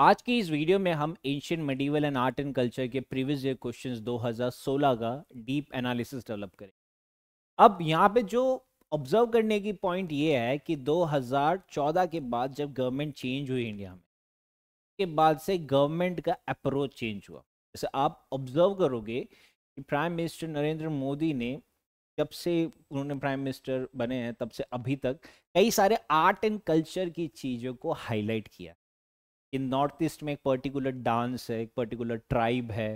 आज की इस वीडियो में हम Asian medieval and art and culture के प्रीवियस ईयर क्वेश्चंस 2016 का डीप एनालिसिस डेवलप करें अब यहाँ पे जो ऑब्जर्व करने की पॉइंट ये है कि 2014 के बाद जब गवर्नमेंट चेंज हुई इंडिया में के बाद से गवर्नमेंट का अप्रोच चेंज हुआ जैसे आप ऑब्जर्व करोगे कि प्राइम मिनिस्टर नरेंद्र मोदी ने जब से उन्होंने प्राइम मिनिस्टर बने हैं तब से अभी तक कई सारे आर्ट एंड कल्चर की चीज़ों को हाईलाइट किया इन नॉर्थ ईस्ट में एक पर्टिकुलर डांस है एक पर्टिकुलर ट्राइब है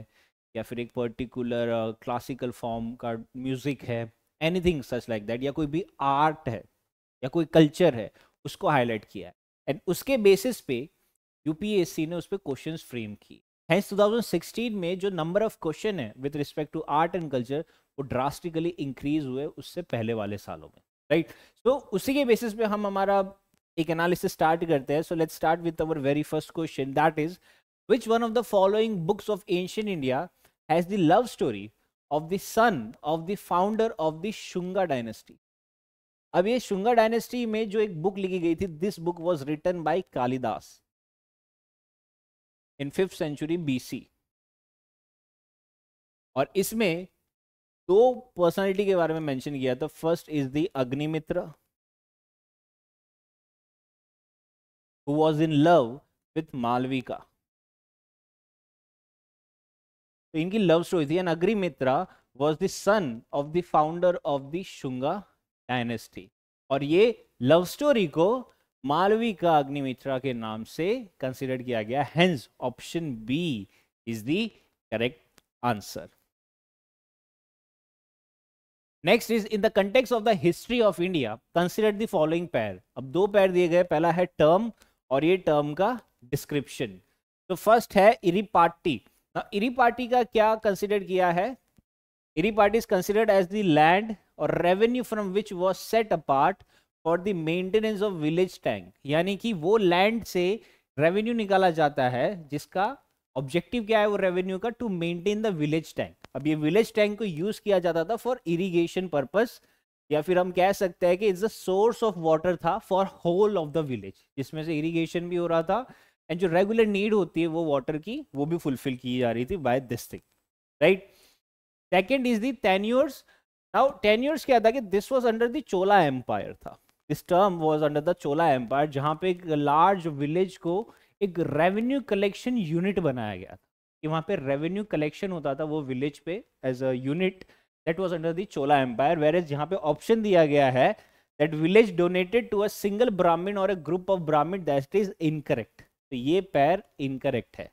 या फिर एक पर्टिकुलर क्लासिकल फॉर्म का म्यूज़िक है एनीथिंग सच लाइक दैट या कोई भी आर्ट है या कोई कल्चर है उसको हाईलाइट किया है एंड उसके बेसिस पे यूपीएससी ने उस पर क्वेश्चन फ्रेम किए हैंस 2016 में जो नंबर ऑफ क्वेश्चन है with respect to art and culture वो ड्रास्टिकली इंक्रीज हुए उससे पहले वाले सालों में राइट right? सो so, उसी के बेसिस पे हम हमारा एक एनालिसिस स्टार्ट करते हैं so let's start with our very first question that is which one of the following books of ancient India has the love story of the son of the founder of the Shunga dynasty अब ये Shunga dynasty में जो एक book लिखी गई थी this book was written by Kalidasa in fifth century BC और इसमें दो पर्सनालिटी के बारे में मेंशन किया था first is the Agnimitra who was in love with Malvika. So तो इनकी लव स्टोरी थी and Agnimitra was the son of the founder of the Shunga dynasty और ये लव स्टोरी को मालविका अग्निमित्रा के नाम से कंसिडर किया गया hence option B is the correct answer next is in the context of the history of India consider the following pair अब दो पैर दिए गए पहला है टर्म और ये टर्म का डिस्क्रिप्शन तो फर्स्ट है इरिपार्टी इरिपार्टी का क्या कंसिडर किया है Eripatti is considered as the land और revenue from which was set apart for the maintenance of village tank यानी कि वो लैंड से रेवेन्यू निकाला जाता है जिसका ऑब्जेक्टिव क्या है वो रेवेन्यू का to maintain the village tank अब ये विलेज टैंक को यूज किया जाता था फॉर इरीगेशन पर्पज या फिर हम कह सकते हैं कि it's the source of water था for whole of the village जिसमें से इरिगेशन भी हो रहा था एंड जो रेगुलर नीड होती है वो वाटर की वो भी फुलफिल की जा रही थी by this thing right second is the ten now tenures क्या था कि this was under the Chola empire था this term was under the Chola empire जहाँ पे एक लार्ज विलेज को एक रेवेन्यू कलेक्शन यूनिट बनाया गया था कि वहाँ पे रेवेन्यू कलेक्शन होता था वो विलेज पे as a unit that was under the Chola empire where is यहाँ पे ऑप्शन दिया गया है that village donated to a single Brahmin और a group of Brahmin that is incorrect तो ये पैर इनकरेक्ट है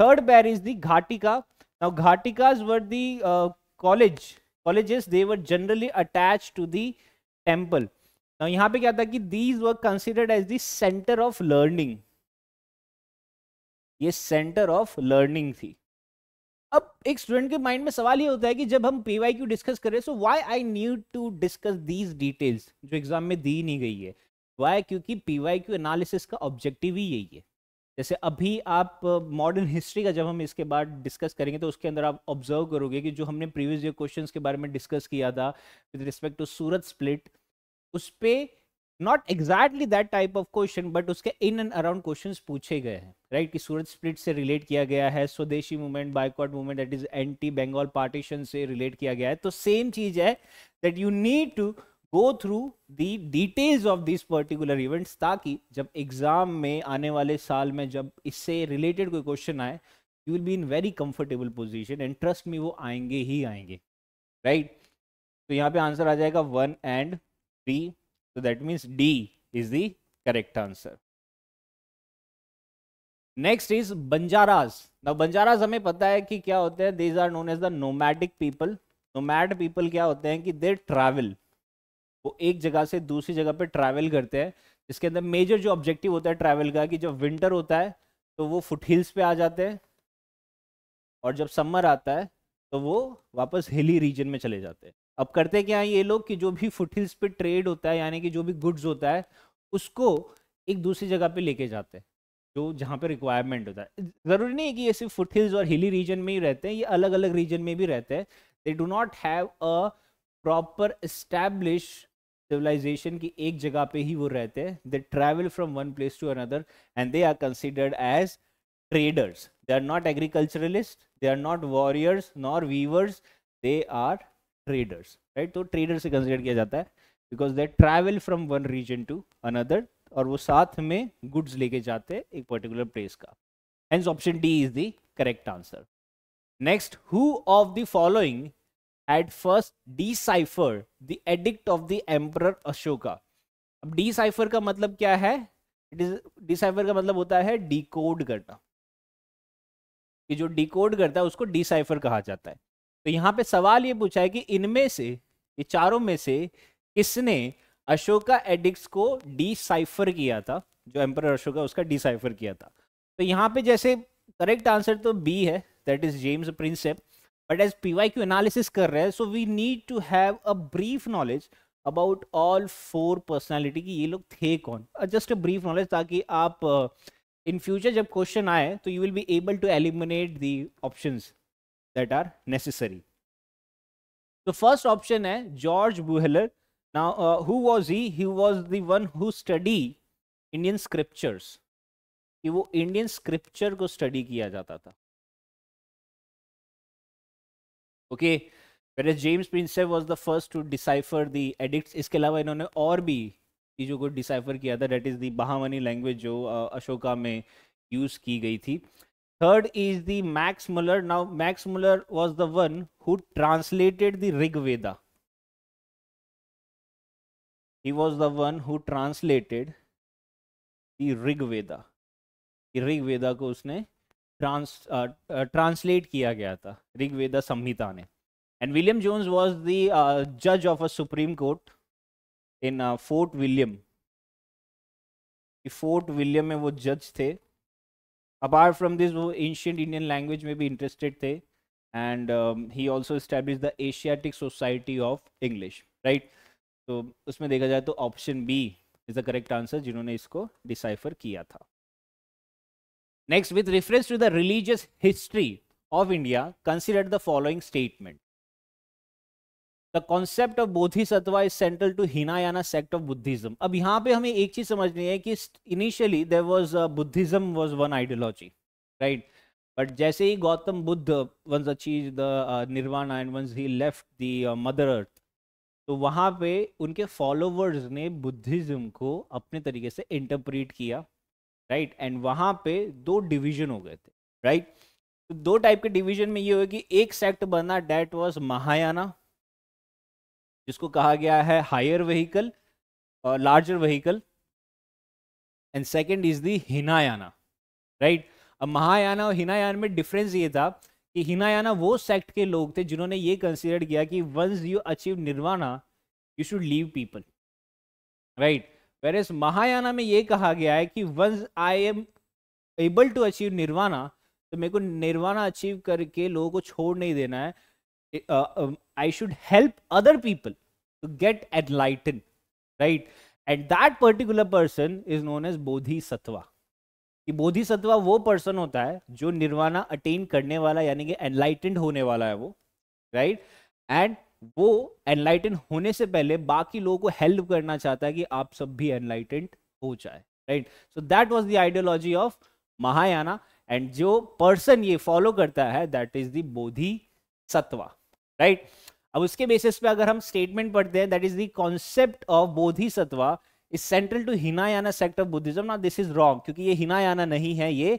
third pair is the ghatika now ghatikas were the college colleges they were generally attach to the temple यहाँ पे क्या था कि these were considered as the centre of learning ये centre of learning थी अब एक स्टूडेंट के माइंड में सवाल ये होता है कि जब हम पी वाई क्यू डिस्कस करें so why I need to discuss these details जो एग्जाम में दी नहीं गई है वाई क्योंकि पी वाई क्यू एनालिसिस का ऑब्जेक्टिव ही यही है जैसे अभी आप मॉडर्न हिस्ट्री का जब हम इसके बाद डिस्कस करेंगे तो उसके अंदर आप ऑब्जर्व करोगे कि जो हमने प्रीवियस ईयर क्वेश्चन के बारे में डिस्कस किया था with respect to Surat split उस पर not exactly that type of question but उसके इन एंड अराउंड क्वेश्चन पूछे गए हैं राइट कि सूरज स्प्लिट से रिलेट किया गया है Swadeshi movement boycott movement that is anti Bengal partition से रिलेट किया गया है तो सेम चीज है that you need to go through the details of this particular events ताकि जब एग्जाम में आने वाले साल में जब इससे रिलेटेड कोई क्वेश्चन आए you will be in very comfortable position and trust में वो आएंगे ही आएंगे राइट right? तो यहाँ पे आंसर आ जाएगा one and three So that means D is the correct answer. Next is Banjaras ना बंजाराज हमें पता है कि क्या होते हैं these are known as the nomadic people nomad people क्या होते हैं कि दे ट्रैवल वो एक जगह से दूसरी जगह पे ट्रैवल करते हैं इसके अंदर मेजर जो ऑब्जेक्टिव होता है ट्रैवल का कि जब विंटर होता है तो वो फुट हिल्स पे आ जाते हैं और जब समर आता है तो वो वापस हिली रीजन में चले जाते हैं अब करते क्या है ये लोग कि जो भी फुट हिल्स पे ट्रेड होता है यानी कि जो भी गुड्स होता है उसको एक दूसरी जगह पे लेके जाते हैं जो जहाँ पे रिक्वायरमेंट होता है ज़रूरी नहीं है कि ये सिर्फ फुट हिल्स और हिली रीजन में ही रहते हैं ये अलग अलग रीजन में भी रहते हैं they do not have a proper establish civilisation की एक जगह पे ही वो रहते हैं they travel from one place to another and they are considered as traders they are not agriculturalist they are not warriors nor weavers they are traders right तो trader से कंसिडर किया जाता है because they travel from one region to another और वो साथ में goods लेके जाते हैं एक पर्टिकुलर प्लेस का hence option D is the correct answer next who of the following at first decipher the edict of the emperor Ashoka अब डी साइफर का मतलब क्या है इट इज डी साइफर का मतलब होता है डी करना कि जो डी कोड करता है उसको डी साइफर कहा जाता है तो यहाँ पे सवाल ये पूछा है कि इनमें से ये चारों में से किसने अशोका एडिक्स को डिसाइफर किया था जो एम्पर अशोका उसका डिसाइफर किया था तो यहाँ पे जैसे करेक्ट आंसर तो बी है that is James Prinsep but as P Y Q analysis कर रहे हैं so we need to have a brief knowledge about all four personality की ये लोग थे कौन जस्ट अ ब्रीफ नॉलेज ताकि आप इन uh, फ्यूचर जब क्वेश्चन आए तो you will be able to eliminate the options that are necessary. The first option है George Buehler. Now, uh, who was he? He was the one who studied Indian scriptures. कि वो Indian scripture को study किया जाता था okay where James Prinsep was the first to decipher the edict इसके अलावा इन्होंने और भी चीज़ों को डिसाइफर किया था डेट इज़ दहावनी लैंग्वेज जो अशोका uh, में यूज़ की गई थी Third is the Max Muller. Now, Max Muller was the one who translated the Rig Veda. He was the one who translated the Rig Veda. the rig veda ko usne trans uh, uh, translate kiya gaya tha rig veda samhita ne and william jones was the uh, judge of a supreme court in uh, fort william fort william mein wo judge the apart from this वो ancient Indian language में भी interested थे and he also establish the Asiatic society of English right तो उसमें देखा जाए तो option B is the correct answer जिन्होंने इसको डिसाइफर किया था next with reference to the religious history of India consider the following statement concept of Bodhisattva is central to Hinayana sect of Buddhism अब यहाँ पे हमें एक चीज समझनी है कि initially there was Buddhism was one ideology right but जैसे ही Gautam Buddha once achieve the nirvana and once he left the mother earth तो वहाँ पे उनके फॉलोवर्स ने बुद्धिज्म को अपने तरीके से इंटरप्रीट किया राइट right? एंड वहाँ पे दो डिवीजन हो गए थे राइट right? तो दो टाइप के डिवीजन में ये हुआ कि एक सेक्ट बना डेट वाज महायाना जिसको कहा गया है हायर व्हीकल और larger vehicle and second is the Hinayana right अब महायाना और हिनायान में डिफरेंस ये था कि हिनायाना वो सेक्ट के लोग थे जिन्होंने ये कंसिडर किया कि once you achieve nirvana you should leave people right where is Mahayana में ये कहा गया है कि once I am able to achieve nirvana तो मेरे को निर्वाणा अचीव करके लोगों को छोड़ नहीं देना है I should help other people to get enlightened, right? And that particular person is known as Bodhisattva. कि बोधिसत्वा वो पर्सन होता है जो निर्वाणा अटेन करने वाला यानी कि एनलाइटेंड होने वाला है वो राइट एंड वो एनलाइटेंड होने से पहले बाकी लोगों को हेल्प करना चाहता है कि आप सब भी एनलाइटेंड हो जाए right so that was the ideology of Mahayana and जो पर्सन ये फॉलो करता है that is the Bodhisattva right अब उसके बेसिस पे अगर हम स्टेटमेंट पढ़ते हैं that is the concept of Bodhisattva is central to Hinayana sect of Buddhism ना दिस इज रॉन्ग क्योंकि ये हिनायाना नहीं है ये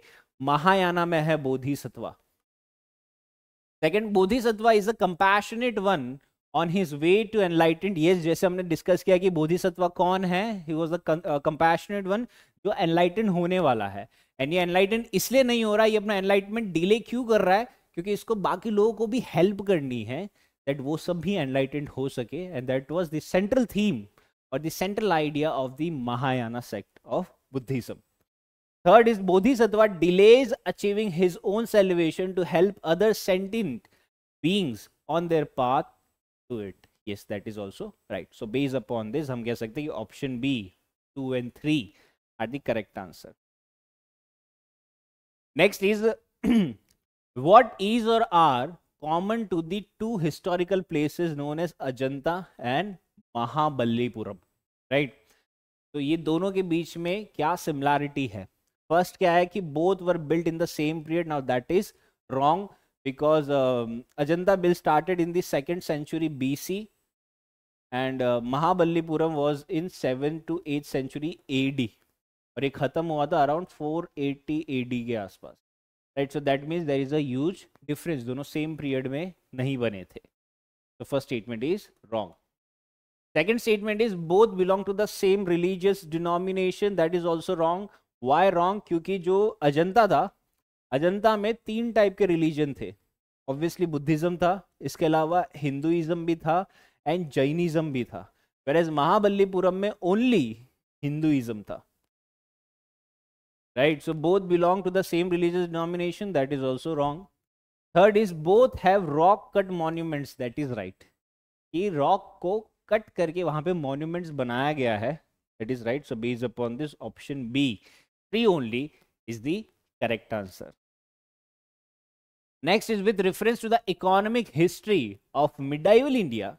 महायाना में है Bodhisattva second Bodhisattva is a compassionate one on his way to enlightened ये जैसे हमने डिस्कस किया कि बोधिसत्वा कौन है he was a compassionate one जो एनलाइटेंड होने वाला है एंड ये एनलाइटेंड इसलिए नहीं हो रहा है ये अपना एनलाइटमेंट डिले क्यों कर रहा है क्योंकि इसको बाकी लोगों को भी हेल्प करनी है दैट वो सब भी एनलाइटेंड हो सके and that was the central theme और the central idea of the Mahayana sect of Buddhism third is Bodhisattva delays achieving his own celebration to help other sentient beings on their path to it yes that is also right so based upon this हम कह सकते हैं कि option B two and three are the correct answer next is what is or are common to the two historical places known as Ajanta and Mahabalipuram right right? तो ये दोनों के बीच में क्या सिमिलैरिटी है फर्स्ट क्या है कि both were built in the same period now that is wrong because Ajanta build started in the second century BC and Mahabalipuram was in seven to eight century AD और ये ख़त्म हुआ था अराउंड 480 एडी के आसपास right so that means there is a difference दोनों same period में नहीं बने थे तो first statement is wrong second statement is both belong to the same religious denomination that is also wrong why wrong क्योंकि जो अजंता था अजंता में तीन टाइप के रिलीजन थे ऑब्वियसली बुद्धिज्म था इसके अलावा हिंदुइज्म भी था एंड जैनिज्म भी था वेर एज महाबलीपुरम में ओनली हिंदुइज्म था right? So both belong to the same religious denomination, that is also wrong. Third is both have rock cut monuments, that is right. He rock को cut, करके वहां पे monuments बनाया गया है that is right so based upon this option B three only is Next is with reference to the economic history of medieval India,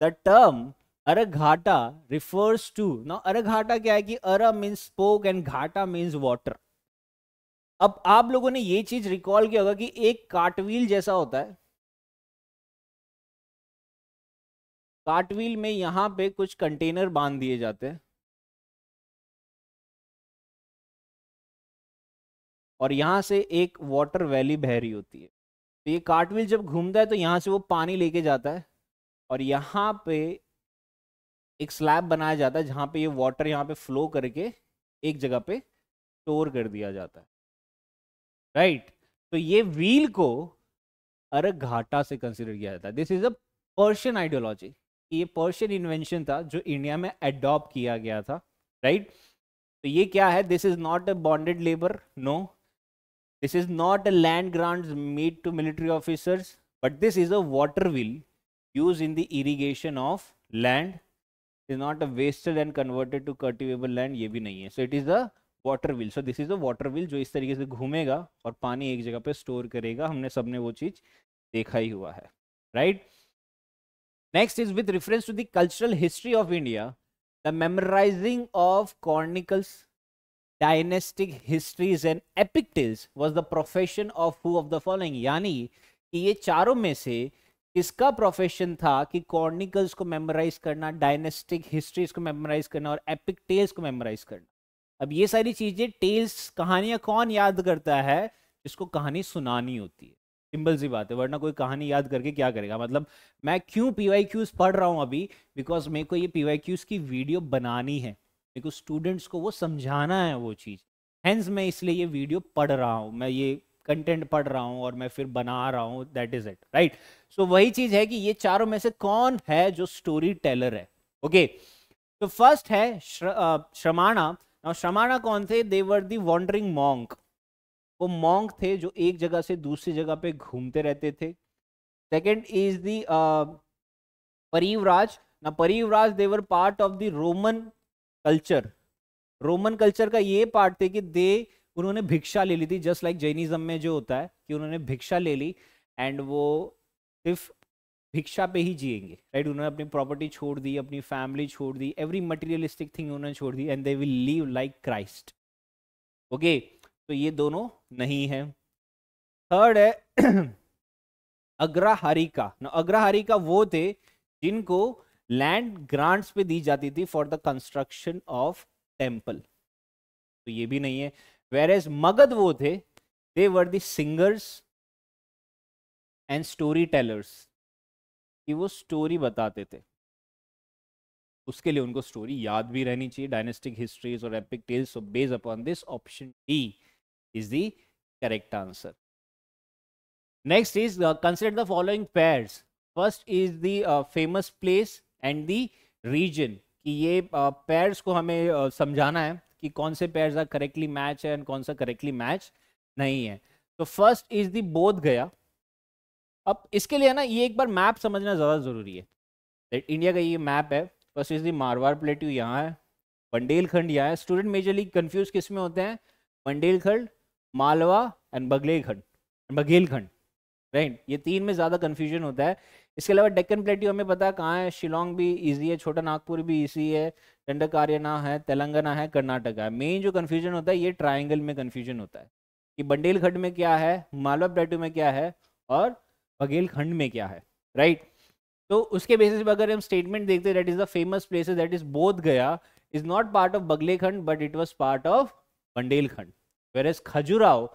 the term araghatta refers to ना अरघाटा क्या है कि अरा मीन्स स्पोक एंड घाटा मीन्स वॉटर अब आप लोगों ने ये चीज रिकॉल किया होगा कि एक कार्टवील जैसा होता है कार्टवील में यहाँ पे कुछ कंटेनर बांध दिए जाते हैं और यहाँ से एक वाटर वैली बह रही होती है तो ये कार्टवील जब घूमता है तो यहां से वो पानी लेके जाता है और यहाँ पे एक स्लैब बनाया जाता है जहाँ पे ये वाटर यहाँ पे फ्लो करके एक जगह पे स्टोर कर दिया जाता है राइट right? तो ये व्हील को अरग घाटा से कंसिडर किया जाता है this is a Persian ideology ये पर्शियन इन्वेंशन था जो इंडिया में एडॉप्ट किया गया था राइट right? तो ये क्या है this is not a bonded labour no this is not a land grant made to military officers but this is a water wheel use in the irrigation of land is not a wasted and converted to cultivable land ये भी नहीं है so it is the water wheel so this is a water wheel जो इस तरीके से घूमेगा और पानी एक जगह पे स्टोर करेगा हमने सबने वो चीज देखा ही हुआ है right next is with reference to the cultural history of India the memorising of chronicles dynastic histories and epic tales was the profession of who of the following यानी कि ये चारों में से इसका प्रोफेशन था कि कॉर्निकल्स को मेमोराइज करना डायनेस्टिक हिस्ट्रीज को मेमोराइज करना और एपिक टेल्स को मेमोराइज करना अब ये सारी चीजें टेल्स कहानियां कौन याद करता है जिसको कहानी सुनानी होती है सिंपल सी बात है वरना कोई कहानी याद करके क्या करेगा मतलब मैं क्यों पी वाई क्यूज पढ़ रहा हूँ अभी बिकॉज मेरे को ये पी वाई क्यूज की वीडियो बनानी है मेरे को स्टूडेंट्स को वो समझाना है वो चीज़ हैंस मैं इसलिए ये वीडियो पढ़ रहा हूँ मैं ये कंटेंट पढ़ रहा हूं और मैं फिर बना रहा हूं that is it right so वही चीज़ है कि ये चारों में से कौन है जो स्टोरी टेलर है ओके तो फर्स्ट है श्रमाणा नाउ श्रमाणा कौन थे देवर दी वॉन्डरिंग मॉन्क वो मॉन्क थे जो एक जगह से दूसरी जगह पे घूमते रहते थे सेकेंड इज दी परीवराज ना parivraja they were part of the Roman culture Roman culture का ये पार्ट थे कि दे उन्होंने भिक्षा ले ली थी जस्ट लाइक जैनिज्म में जो होता है कि उन्होंने भिक्षा ले ली एंड वो सिर्फ भिक्षा पे ही जिएंगे राइट उन्होंने अपनी प्रॉपर्टी छोड़ दी अपनी फैमिली छोड़ दी एवरी मटेरियलिस्टिक थिंग उन्होंने छोड़ दी and they will leave like Christ okay तो ये दोनों नहीं है थर्ड है अग्रहारिका अग्रहारिका वो थे जिनको लैंड ग्रांट्स पे दी जाती थी for the construction of temple तो ये भी नहीं है वेर एज मगध वो थे they were the singers and story tellers कि वो स्टोरी बताते थे उसके लिए उनको स्टोरी याद भी रहनी चाहिए डायनेस्टिक हिस्ट्रीज और epic tales so upon this option D is the correct answer next is uh, consider the following pairs first the the uh, famous place and कि ये uh, को हमें uh, समझाना है कि कौन से पेयर्स आर करेक्टली मैच है एंड कौन सा करेक्टली मैच नहीं है तो फर्स्ट इज दी बोध गया अब इसके लिए ना ये एक बार मैप समझना ज़्यादा ज़रूरी है इंडिया का ये मैप है first is the Marwar plateau यहाँ है बंडेलखंड यहाँ है स्टूडेंट मेजरली कन्फ्यूज किस में होते हैं बंडेलखंड मालवा एंड बघेलखंड बघेलखंड राइट ये तीन में ज़्यादा कन्फ्यूजन होता है इसके अलावा डेक्कन प्लेट्यू हमें पता है कहाँ है शिलोंग भी ईजी है छोटा नागपुर भी ईजी है दंडकारियाना है तेलंगाना है कर्नाटका है मेन जो कन्फ्यूजन होता है ये ट्राइंगल में कन्फ्यूजन होता है कि बंडेलखंड में क्या है मालवा प्लेटू में क्या है और बघेलखंड में क्या है राइट तो उसके बेसिस पे अगर हम स्टेटमेंट देखते हैं that is the famous place that is Bodh Gaya is not part of Baghelkhand but it was part of Bundelkhand where as Khajuraho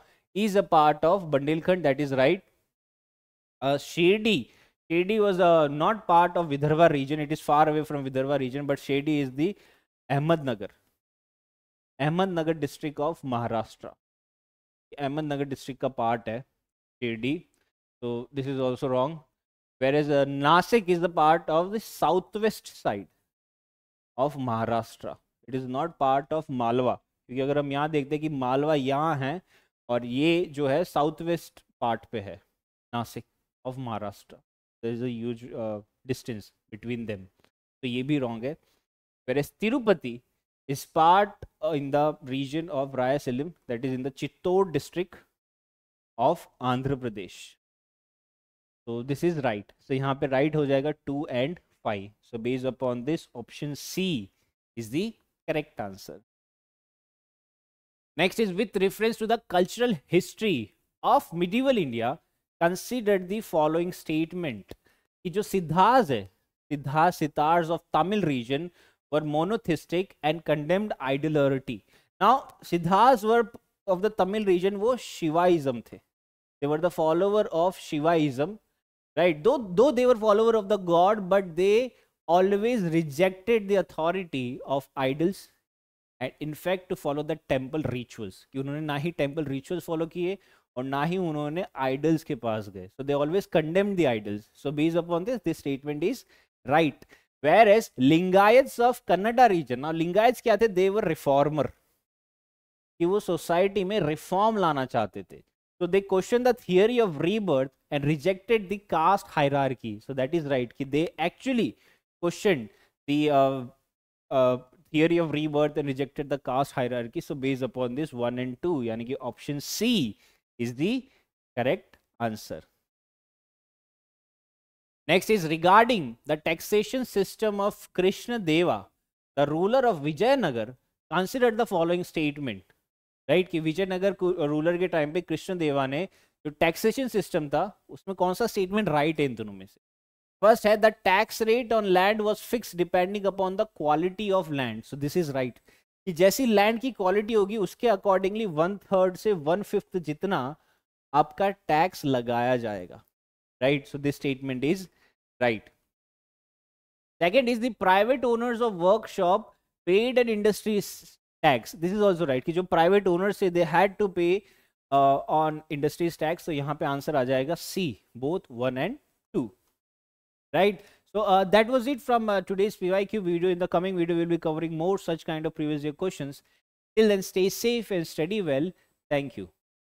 is a part of Bundelkhand that is right Shirdi. Shirdi was uh, not part of Vidarbha region. It is far away from Vidarbha region, but Shirdi is the Ahmednagar, Ahmednagar district of Maharashtra. Ahmednagar district ka part hai Shirdi. So this is also wrong. Whereas uh, Nasik is the part of the southwest side of Maharashtra. It is not part of Malwa. क्योंकि अगर हम यहाँ देखते हैं कि मालवा यहाँ है और ये जो है साउथ वेस्ट पार्ट पे है Nashik of of Maharashtra there is a distance between them तो ये भी रॉन्ग है where as Tirupati is part uh, in the region of Rayaselim, that is in the Chittor district of Andhra Pradesh. So this is right. So यहाँ पे right हो जाएगा two and five. So based upon this, option C is the correct answer. Next is with reference to the cultural history of medieval India, consider the following statement कि जो सिद्धाज है Siddha Siddhars of Tamil region were monotheistic and condemned idolatry now Siddhas were of the Tamil region वो Shivaism थे they were the follower of Shivaism right though though they were follower of the god but they always rejected the authority of idols and in fact to follow the temple rituals कि उन्होंने ना ही temple rituals follow किए और ना ही उन्होंने idols के पास गए so they always condemn the idols so based upon this this statement is right where as Lingayats of Kannada region और लिंगायत्स क्या थे देवर रिफॉर्मर कि वो सोसाइटी में रिफॉर्म लाना चाहते थे so they question the theory of rebirth and rejected the caste hierarchy so that is right कि they actually question the theory of rebirth and rejected the caste hierarchy so based upon this one and two यानी कि option C is the correct answer. Next is regarding the taxation system of Krishna Deva, the ruler of Vijayanagar, consider the following statement. Right कि Vijayanagara ruler के time पे कृष्ण देवा ने जो taxation system था उसमें कौन सा स्टेटमेंट राइट है इन दोनों में से फर्स्ट है the tax rate on land was fix depending upon the quality of land so this is right कि जैसी लैंड की क्वालिटी होगी उसके अकॉर्डिंगली वन थर्ड से वन फिफ्थ जितना आपका टैक्स लगाया जाएगा right so this statement is right second is the private owners of workshop paid and industries tax this is also right कि जो प्राइवेट ओनर्स है they had to pay on industries tax तो यहां पे answer आ जाएगा C both one and two right So uh, that was it from uh, today's PYQ video. In the coming video, we'll be covering more such kind of previous year questions. Till then, stay safe and study well. Thank you.